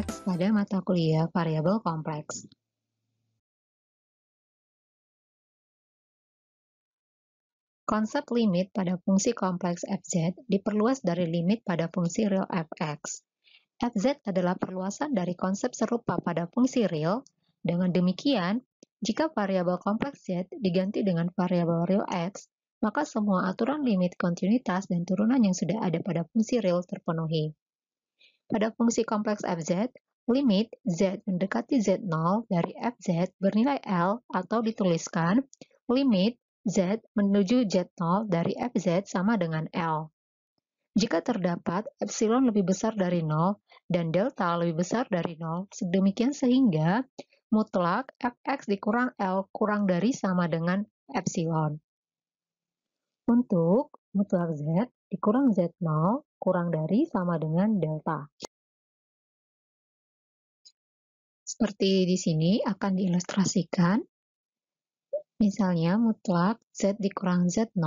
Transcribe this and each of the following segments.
kompleks pada mata kuliah variabel kompleks. Konsep limit pada fungsi kompleks fz diperluas dari limit pada fungsi real fx. fz adalah perluasan dari konsep serupa pada fungsi real. Dengan demikian, jika variabel kompleks z diganti dengan variabel real x, maka semua aturan limit kontinuitas dan turunan yang sudah ada pada fungsi real terpenuhi. Pada fungsi kompleks fz, limit z mendekati z0 dari fz bernilai L atau dituliskan limit z menuju z0 dari fz sama dengan L. Jika terdapat epsilon lebih besar dari 0 dan delta lebih besar dari 0, sedemikian sehingga mutlak fx dikurang L kurang dari sama dengan epsilon. Untuk mutlak Z dikurang Z0 kurang dari sama dengan delta. Seperti di sini akan diilustrasikan, misalnya mutlak Z dikurang Z0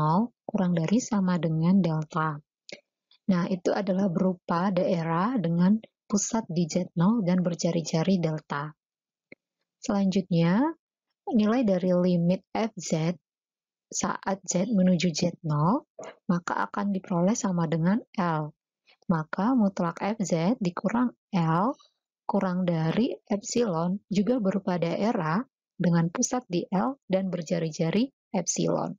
kurang dari sama dengan delta. Nah, itu adalah berupa daerah dengan pusat di Z0 dan berjari-jari delta. Selanjutnya, nilai dari limit fz saat Z menuju Z0, maka akan diperoleh sama dengan L. Maka mutlak Fz dikurang L kurang dari epsilon juga berupa daerah dengan pusat di L dan berjari-jari epsilon.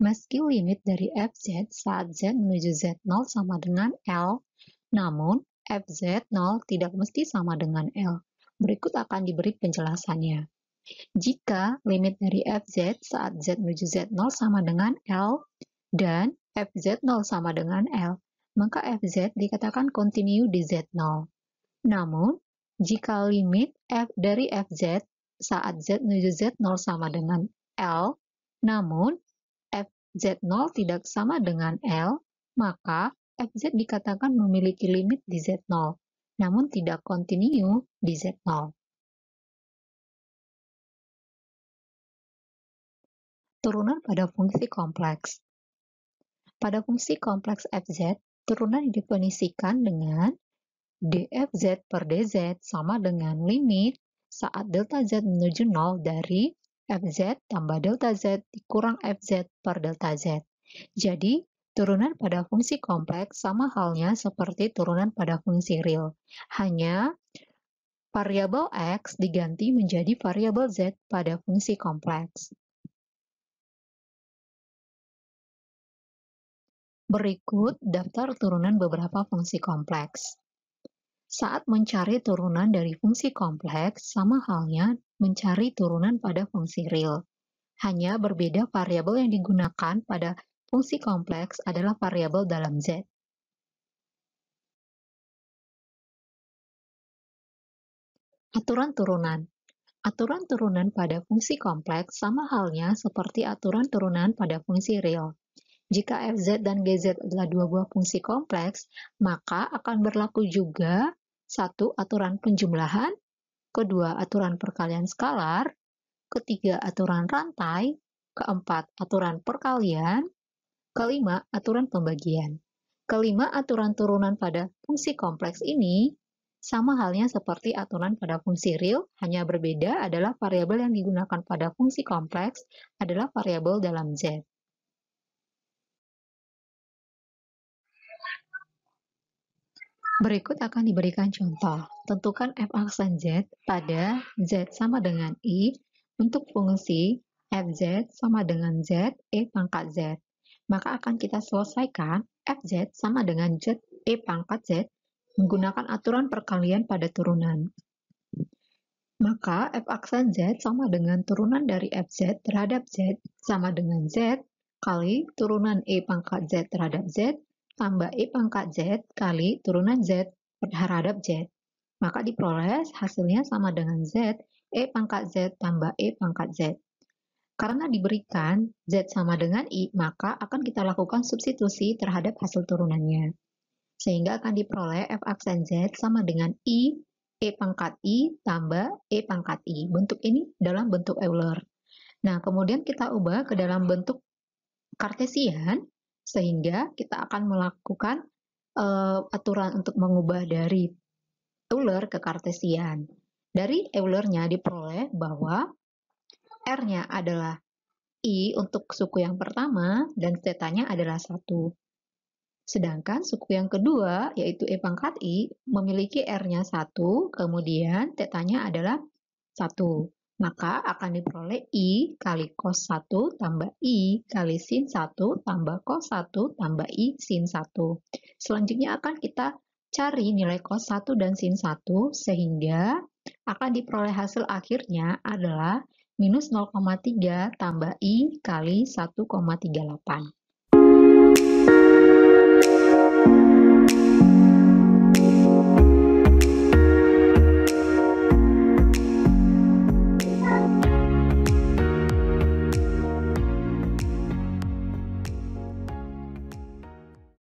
Meski limit dari fz saat z menuju z0 sama dengan L, namun fz0 tidak mesti sama dengan L. Berikut akan diberi penjelasannya. Jika limit dari fz saat z menuju z0 sama dengan L dan fz0 sama dengan L, maka fz dikatakan continue di z0. Namun, jika limit f dari fz saat z menuju z0 sama dengan L, namun fz0 tidak sama dengan L, maka fz dikatakan memiliki limit di z0, namun tidak kontinu di z0. turunan pada fungsi kompleks. Pada fungsi kompleks fz, turunan didefinisikan dengan dfz per dz sama dengan limit saat delta z menuju 0 dari fz tambah delta z dikurang fz per delta z. Jadi, turunan pada fungsi kompleks sama halnya seperti turunan pada fungsi real. Hanya variabel x diganti menjadi variabel z pada fungsi kompleks. Berikut daftar turunan beberapa fungsi kompleks. Saat mencari turunan dari fungsi kompleks, sama halnya mencari turunan pada fungsi real. Hanya berbeda variabel yang digunakan pada fungsi kompleks adalah variabel dalam Z. Aturan turunan Aturan turunan pada fungsi kompleks sama halnya seperti aturan turunan pada fungsi real jika fz dan gz adalah dua buah fungsi kompleks, maka akan berlaku juga satu aturan penjumlahan, kedua aturan perkalian skalar, ketiga aturan rantai, keempat aturan perkalian, kelima aturan pembagian. Kelima aturan turunan pada fungsi kompleks ini sama halnya seperti aturan pada fungsi real, hanya berbeda adalah variabel yang digunakan pada fungsi kompleks adalah variabel dalam Z. Berikut akan diberikan contoh. Tentukan f aksen z pada z sama dengan i untuk fungsi fz sama dengan z e pangkat z. Maka akan kita selesaikan fz sama dengan z e pangkat z menggunakan aturan perkalian pada turunan. Maka f aksen z sama dengan turunan dari fz terhadap z sama dengan z kali turunan e pangkat z terhadap z tambah e pangkat Z kali turunan Z terhadap Z. Maka diperoleh hasilnya sama dengan Z, E pangkat Z tambah E pangkat Z. Karena diberikan Z sama dengan I, maka akan kita lakukan substitusi terhadap hasil turunannya. Sehingga akan diperoleh F aksen Z sama dengan I, E pangkat I tambah E pangkat I. Bentuk ini dalam bentuk Euler. Nah, kemudian kita ubah ke dalam bentuk kartesian sehingga kita akan melakukan uh, aturan untuk mengubah dari Euler ke Kartesian. Dari Eulernya diperoleh bahwa R-nya adalah I untuk suku yang pertama dan Z-nya adalah satu. Sedangkan suku yang kedua, yaitu E pangkat I, memiliki R-nya 1, kemudian Z-nya adalah 1. Maka akan diperoleh I kali cos 1 tambah I kali sin 1 tambah cos 1 tambah I sin 1. Selanjutnya akan kita cari nilai cos 1 dan sin 1 sehingga akan diperoleh hasil akhirnya adalah minus 0,3 tambah I kali 1,38.